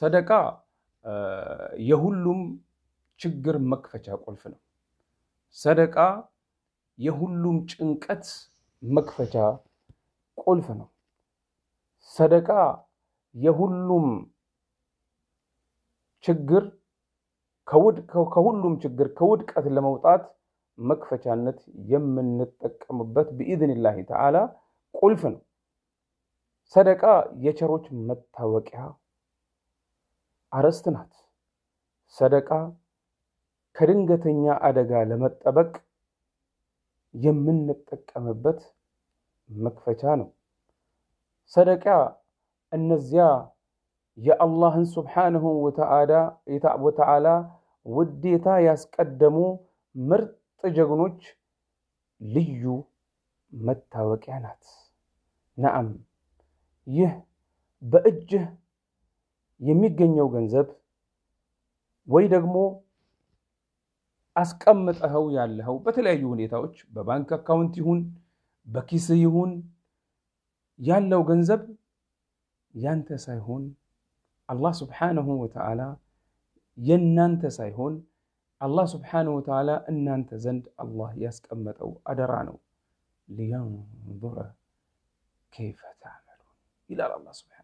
ሰደቃ የሁሉም ችግር መክፈቻ ቁልፍ ነው። ሰደቃ የሁሉም ጭንቀት መክፈቻ ቁልፍ ነው። ሰደቃ የሁሉም ችግር ከሁሉም ችግር ከውድቀት ለመውጣት መክፈቻነት የምንጠቀምበት ብኢዝንላሂ ተዓላ ቁልፍ ነው። ሰደቃ የቸሮች መታወቂያ አርዕስት ናት። ሰደቃ ከድንገተኛ አደጋ ለመጠበቅ የምንጠቀምበት መክፈቻ ነው። ሰደቃ እነዚያ የአላህን ሱብሓነሁ ወተዓላ ውዴታ ያስቀደሙ ምርጥ ጀግኖች ልዩ መታወቂያ ናት። ነአም ይህ በእጅህ የሚገኘው ገንዘብ ወይ ደግሞ አስቀምጠኸው ያለኸው በተለያዩ ሁኔታዎች በባንክ አካውንት ይሁን በኪስ ይሁን ያለው ገንዘብ ያንተ ሳይሆን አላህ ስብሓንሁ ወተዓላ የእናንተ ሳይሆን አላህ ስብሓንሁ ወተዓላ እናንተ ዘንድ አላህ ያስቀመጠው አደራ ነው። ሊያንظረ ከይፈ ተዕመሉን ይላል አላህ ስብሓ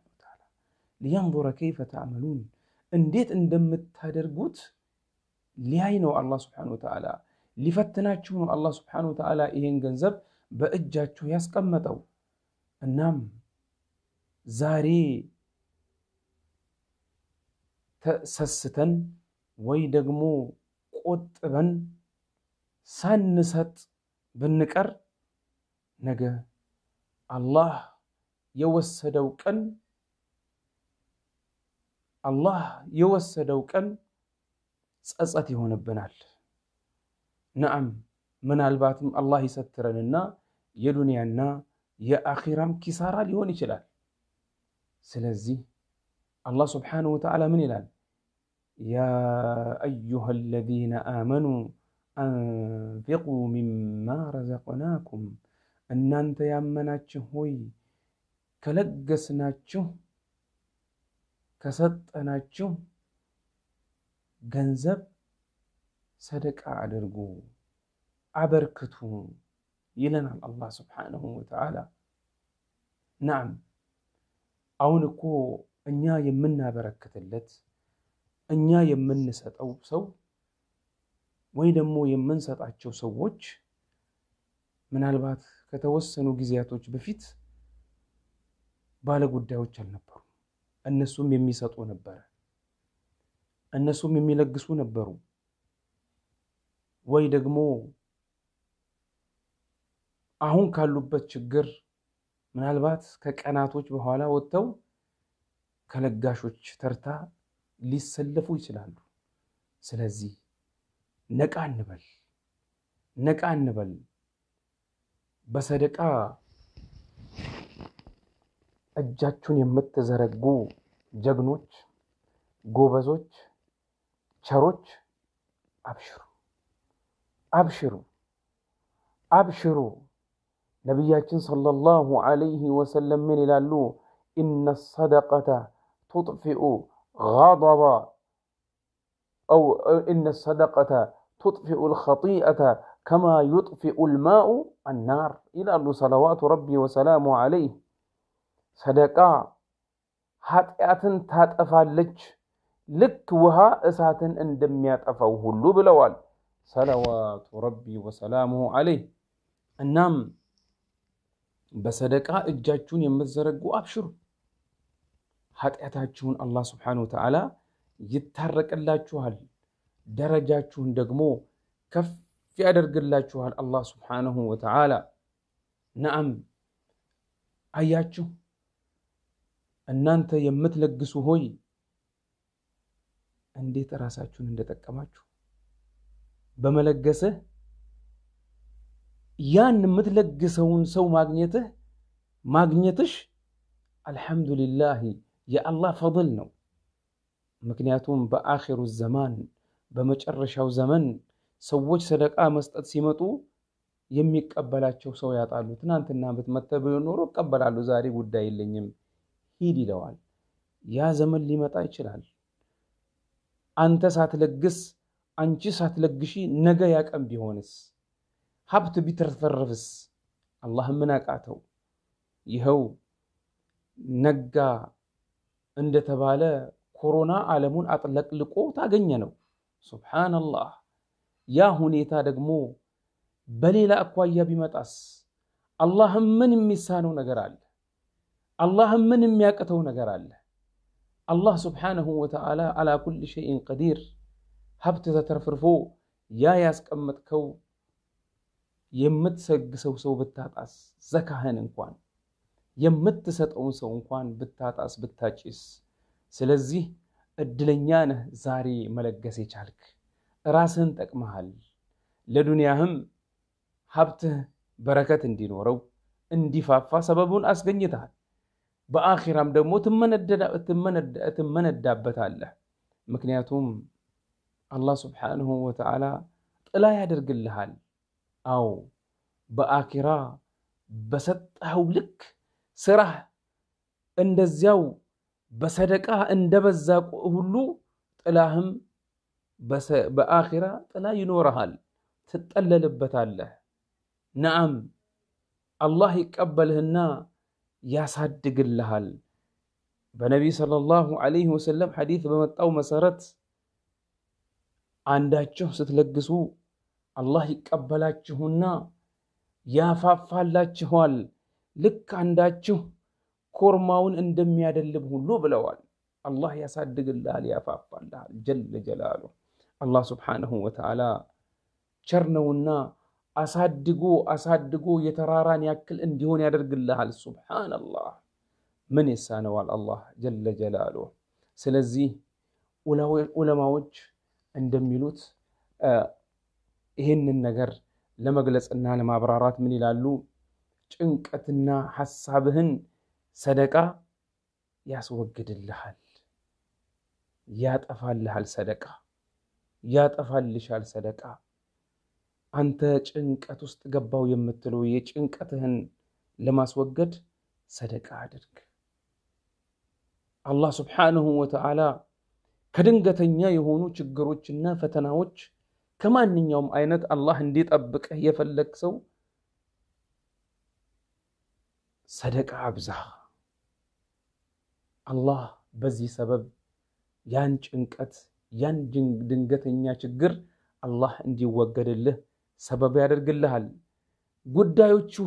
لينظر كيف تعملون انديت اندم تدرغوت لي الله سبحانه وتعالى لفتناتشون الله سبحانه وتعالى إيهن جنزب بأجاتشو يسقمتو النام زاري تأسستن ويدقمو قوت ابن سنست بالنكر نجا الله يوسدو كن الله يوسدو كان سأساتي هنا بنال نعم من الباتم الله يسترننا يدنيانا يا أخيرام كسارة ليوني شلال سلزي الله سبحانه وتعالى من إلال يا أيها الذين آمنوا أنفقوا مما رزقناكم أن أنت يا مناتشهوي كلقسناتشهوي ከሰጠናችሁ ገንዘብ ሰደቃ አድርጉ፣ አበርክቱ ይለናል አላህ ስብሓነሁ ወተዓላ። ናም አሁን እኮ እኛ የምናበረክትለት እኛ የምንሰጠው ሰው ወይ ደግሞ የምንሰጣቸው ሰዎች ምናልባት ከተወሰኑ ጊዜያቶች በፊት ባለጉዳዮች አልነበሩ። እነሱም የሚሰጡ ነበረ። እነሱም የሚለግሱ ነበሩ። ወይ ደግሞ አሁን ካሉበት ችግር ምናልባት ከቀናቶች በኋላ ወጥተው ከለጋሾች ተርታ ሊሰለፉ ይችላሉ። ስለዚህ ነቃ እንበል፣ ነቃ እንበል በሰደቃ እጃችሁን የምትዘረጉ ጀግኖች፣ ጎበዞች፣ ቸሮች አብሽሩ አብሽሩ አብሽሩ። ነቢያችን ሰለላሁ ዐለይሂ ወሰለም ምን ይላሉ? ኢነ ሰደቀተ ቱጥፊኡ ጋደባ አው ኢነ ሰደቀተ ቱጥፊኡ ልኸጢአተ ከማ ዩጥፊኡ ልማኡ አናር ይላሉ ሰለዋቱ ረቢ ወሰላሙ ዐለይህ ሰደቃ ኃጢአትን ታጠፋለች ልክ ውሃ እሳትን እንደሚያጠፋው ሁሉ ብለዋል። ሰለዋቱ ረቢ ወሰላሙሁ አለይ እናም በሰደቃ እጃችሁን የምትዘረጉ አብሽሩ፣ ኃጢአታችሁን አላህ ስብሓነሁ ወተዓላ ይታረቅላችኋል፣ ደረጃችሁን ደግሞ ከፍ ያደርግላችኋል አላህ ስብሓነሁ ወተዓላ። ነአም አያችሁ እናንተ የምትለግሱ ሆይ እንዴት ራሳችሁን እንደጠቀማችሁ በመለገስህ ያን የምትለግሰውን ሰው ማግኘትህ ማግኘትሽ አልሐምዱሊላህ የአላህ ፈضል ነው። ምክንያቱም በአኺሩ ዘማን በመጨረሻው ዘመን ሰዎች ሰደቃ መስጠት ሲመጡ የሚቀበላቸው ሰው ያጣሉ። ትናንትና ብትመተብ ኖሮ እቀበላለሁ ዛሬ ጉዳይ የለኝም ሂድ ይለዋል። ያ ዘመን ሊመጣ ይችላል። አንተ ሳትለግስ አንቺ ሳትለግሺ ነገ ያቀም ቢሆንስ ሀብት ቢትርፈርፍስ አላህ ምን አቃተው? ይኸው ነጋ እንደተባለ ኮሮና ዓለሙን አጥለቅልቆ ታገኘ ነው። ሱብሓነላህ። ያ ሁኔታ ደግሞ በሌላ አኳያ ቢመጣስ አላህም ምን የሚሳነው ነገር አለ? አላህም ምን የሚያቅተው ነገር አለ? አላህ ስብሓነሁ ወተዓላ አላ ኩል ሸይን ቀዲር፣ ሀብት ተትረፍርፎ ያ ያስቀመጥከው የምትሰግሰው ሰው ብታጣስ፣ ዘካህን እንኳን የምትሰጠውን ሰው እንኳን ብታጣስ ብታጭስ፣ ስለዚህ እድለኛ ነህ ዛሬ መለገስ የቻልክ ራስህን ጠቅመሃል። ለዱንያህም ሀብትህ በረከት እንዲኖረው እንዲፋፋ ሰበቡን አስገኝተሃል። بآخرهم دمو تمن الدد الدابت على مكنياتهم الله سبحانه وتعالى لا يقدر قلهال أو بآخره بسط حولك سره عند الزاو بسدك عند بزاق هلو تلاهم بس بآخره تلا ينورها تتقلل بتاله نعم الله يقبل ያሳድግልሃል። በነቢይ ሰለላሁ ዐለይሂ ወሰለም ሐዲት በመጣው መሰረት አንዳችሁ ስትለግሱ አላህ ይቀበላችሁና ያፋፋላችኋል፣ ልክ አንዳችሁ ኮርማውን እንደሚያደልብ ሁሉ ብለዋል። አላህ ያሳድግልሃል፣ ያፋፋልሃል። ጀለ ጀላሉ አላህ ስብሓነሁ ወተዓላ ቸር ነውና አሳድጎ አሳድጎ የተራራን ያክል እንዲሆን ያደርግልሃል። ሱብሓነላህ ምን ይሳነዋል አላህ ጀለ ጀላሉ። ስለዚህ ዑለማዎች እንደሚሉት ይህንን ነገር ለመግለጽና ለማብራራት ምን ይላሉ? ጭንቀትና ሐሳብህን ሰደቃ ያስወግድልሃል፣ ያጠፋልሃል፣ ሰደቃ ያጠፋልሻል፣ ሰደቃ አንተ ጭንቀት ውስጥ ገባው የምትለው የጭንቀትህን ለማስወገድ ሰደቃ አድርግ። አላህ ስብሓንሁ ወተዓላ ከድንገተኛ የሆኑ ችግሮችና ፈተናዎች ከማንኛውም አይነት አላህ እንዲጠብቅህ የፈለግ ሰው ሰደቃ አብዛ። አላህ በዚህ ሰበብ ያን ጭንቀት ያን ድንገተኛ ችግር አላህ እንዲወገድልህ سبب يادرق اللهال قد يوچو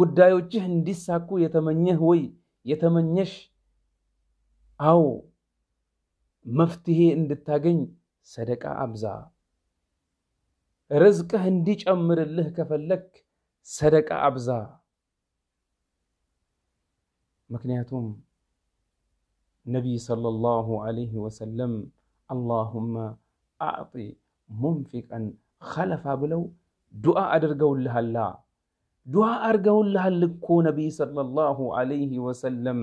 قد يوچو هندي ساكو يتمنيه وي يتمنيش أو مفتهي اند التاقين صدقاء أبزا رزق هنديج أمر الله كفلك صدقاء أبزا مكنياتهم نبي صلى الله عليه وسلم اللهم أعطي منفقاً ኸለፋ ብለው ዱዓ አድርገውልሃላ። ዱዓ አድርገውልሃል እኮ ነቢይ ሰለላሁ ዐለይሂ ወሰለም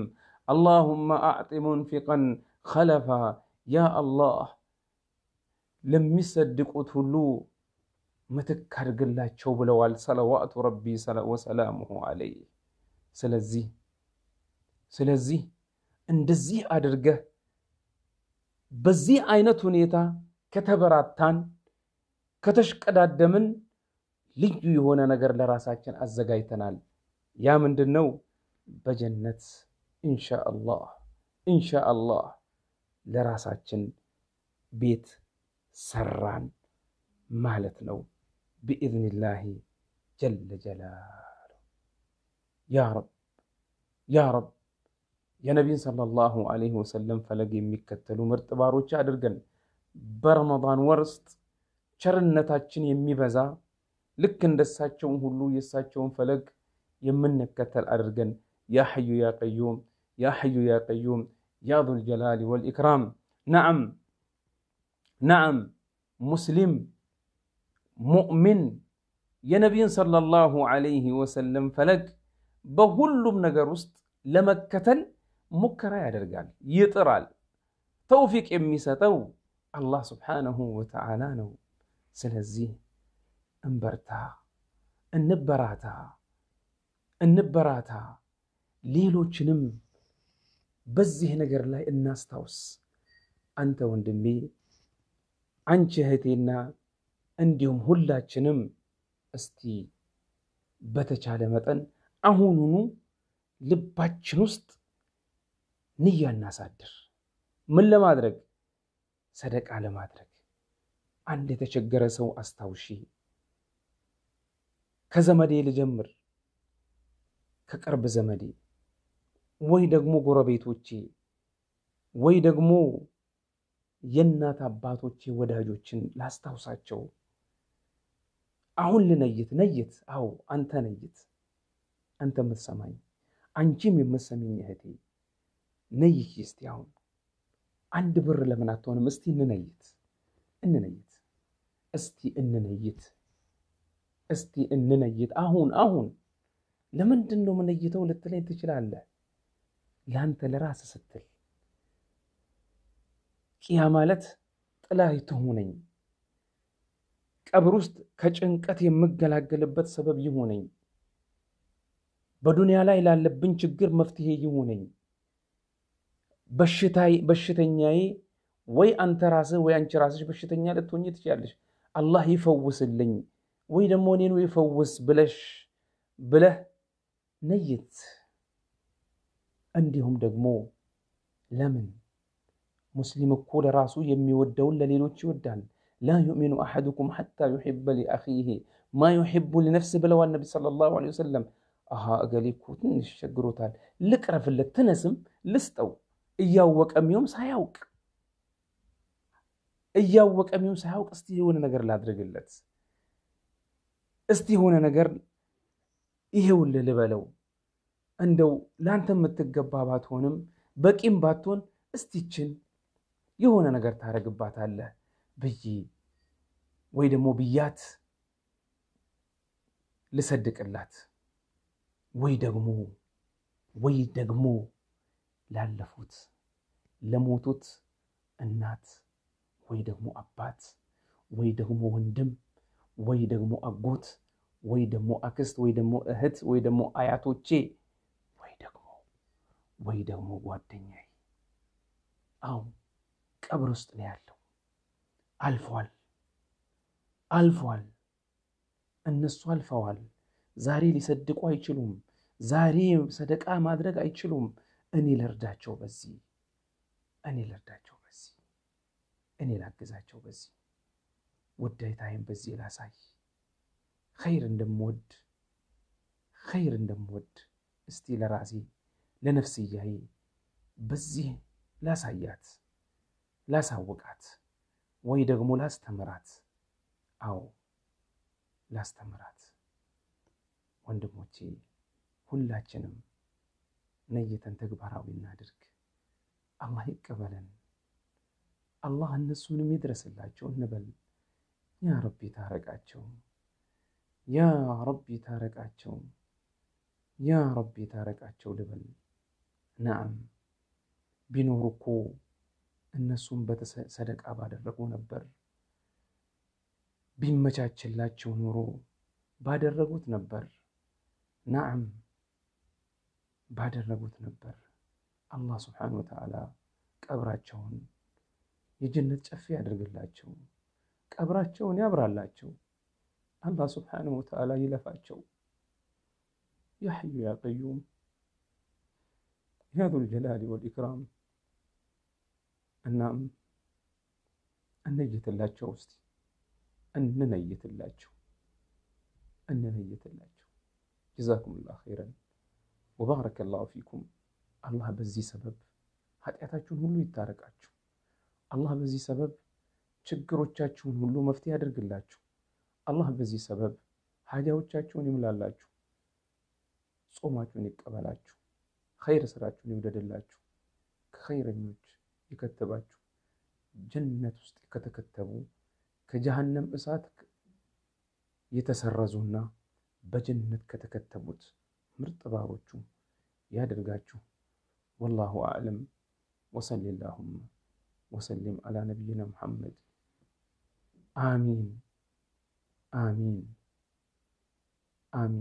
አላሁመ አዕጢ ሙንፊቀን ኸለፋ፣ ያ አላህ ለሚሰድቁት ሁሉ ምትክ አድርግላቸው ብለዋል። ሰለዋቱ ረቢ ወሰላሙሁ ዐለይህ። ስለዚህ ስለዚህ እንደዚህ አድርገህ በዚህ አይነት ሁኔታ ከተበራታን كتش كداد دمن لجو يهونا نگر لراساكين أزغاية تنال يا من دنو بجنت إن شاء الله إن شاء الله لراساكين بيت سران مالتنو بإذن الله جل جلاله يا رب يا رب يا نبي صلى الله عليه وسلم فلقي مكة تلو مرتبار وشادر قن برمضان ورست چرنتاچن بزا لكن دساچون هلو يساچون فلق يمنك كتر أرغن يا حيو يا قيوم يا حيو يا قيوم يا ذو الجلال والإكرام نعم نعم مسلم مؤمن يا نبي صلى الله عليه وسلم فلك بهل من جرست لمكة مكرا يا رجال يطرال توفيق إمي ستو الله سبحانه وتعالى نو ስለዚህ እንበርታ፣ እንበራታ፣ እንበራታ። ሌሎችንም በዚህ ነገር ላይ እናስታውስ። አንተ ወንድሜ፣ አንቺ እህቴና እንዲሁም ሁላችንም እስቲ በተቻለ መጠን አሁኑኑ ልባችን ውስጥ ንያ እናሳድር። ምን ለማድረግ? ሰደቃ ለማድረግ አንድ የተቸገረ ሰው አስታውሺ። ከዘመዴ ልጀምር፣ ከቅርብ ዘመዴ ወይ ደግሞ ጎረቤቶቼ ወይ ደግሞ የእናት አባቶቼ ወዳጆችን ላስታውሳቸው። አሁን ልነይት ነይት። አዎ አንተ ነይት፣ አንተ የምትሰማኝ አንቺም የምትሰሚኝ እህቴ ነይች። እስቲ አሁን አንድ ብር ለምን አትሆንም? እስቲ እንነይት፣ እንነይት እስቲ እንነይት፣ እስቲ እንነይት። አሁን አሁን ለምንድን ነው የምንይተው ልትለኝ ትችላለህ። ለአንተ ለራስህ ስትል ቂያ ማለት ጥላይ ትሆነኝ፣ ቀብር ውስጥ ከጭንቀት የምገላገልበት ሰበብ ይሆነኝ፣ በዱንያ ላይ ላለብኝ ችግር መፍትሄ ይሆነኝ፣ በሽተኛዬ ወይ አንተ ራስህ ወይ አንቺ ራስሽ በሽተኛ ልትሆኝ ትችላለሽ። الله يفوس اللي ويدمونين ويفوس بلاش بلا نيت عندهم دقمو لمن مسلم كل راسو يمي ودول لليلوت يودان لا يؤمن أحدكم حتى يحب لأخيه ما يحب لنفسه بلوى النبي صلى الله عليه وسلم أها أقليكو تنش شقروتان لكرة في تنسم لستو إياوك أم يوم سايوك እያወቀ ሚሆን ሳያውቅ እስቲ የሆነ ነገር ላድርግለት፣ እስቲ የሆነ ነገር ይሄውልህ ልበለው፣ እንደው ለአንተ የምትገባ ባትሆንም በቂም ባትሆን እስቲችን የሆነ ነገር ታደርግባታለህ ብዬ ወይ ደግሞ ብያት ልሰድቅላት ወይ ደግሞ ወይ ደግሞ ላለፉት ለሞቱት እናት ወይ ደግሞ አባት ወይ ደግሞ ወንድም ወይ ደግሞ አጎት ወይ ደግሞ አክስት ወይ ደግሞ እህት ወይ ደግሞ አያቶቼ ወይ ደግሞ ወይ ደግሞ ጓደኛዬ አሁን ቀብር ውስጥ ነው ያለው። አልፏል አልፏል። እነሱ አልፈዋል። ዛሬ ሊሰድቁ አይችሉም። ዛሬ ሰደቃ ማድረግ አይችሉም። እኔ ልርዳቸው፣ በዚህ እኔ ልርዳቸው። እኔ ላግዛቸው፣ በዚህ ውዴታዬን በዚህ ላሳይ፣ ኸይር እንደምወድ ኸይር እንደምወድ እስቲ ለራሴ ለነፍስያዬ በዚህ ላሳያት፣ ላሳውቃት፣ ወይ ደግሞ ላስተምራት። አዎ ላስተምራት። ወንድሞቼ ሁላችንም ነየተን ተግባራዊ እናድርግ። አላህ ይቀበለን። አላህ እነሱንም ይድረስላቸው እንበል። ያ ረቢ ታረቃቸው፣ ያ ረቢ ታረቃቸው፣ ያ ረቢ ታረቃቸው ልበል። ነአም ቢኖሩ እኮ እነሱም በሰደቃ ባደረጉ ነበር። ቢመቻችላቸው ኑሮ ባደረጉት ነበር። ነአም ባደረጉት ነበር። አላህ ስብሓነሁ ወተዓላ ቀብራቸውን يجنت تفي عدرق اللاتشو كابراتشو ونيابرا اللاتشو الله سبحانه وتعالى يلفاتشو يا حي يا قيوم يا ذو الجلال والإكرام أن النجت اللاتشو وستي النميت اللاتشو النميت اللاتشو جزاكم الله خيرا وبارك الله فيكم الله بزي سبب حتى أتاكم هلو يتارك أتشو አላህ በዚህ ሰበብ ችግሮቻችሁን ሁሉ መፍትሄ ያደርግላችሁ። አላህ በዚህ ሰበብ ሀጃዎቻችሁን ይምላላችሁ። ጾማችሁን ይቀበላችሁ። ኸይር ስራችሁን ይውደድላችሁ። ከኸይረኞች ይከተባችሁ። ጀነት ውስጥ ከተከተቡ ከጀሃነም እሳት የተሰረዙና በጀነት ከተከተቡት ምርጥ ባሮቹ ያደርጋችሁ። ወላሁ አዕለም ወሰሊ ላሁማ وسلم على نبينا محمد آمين آمين آمين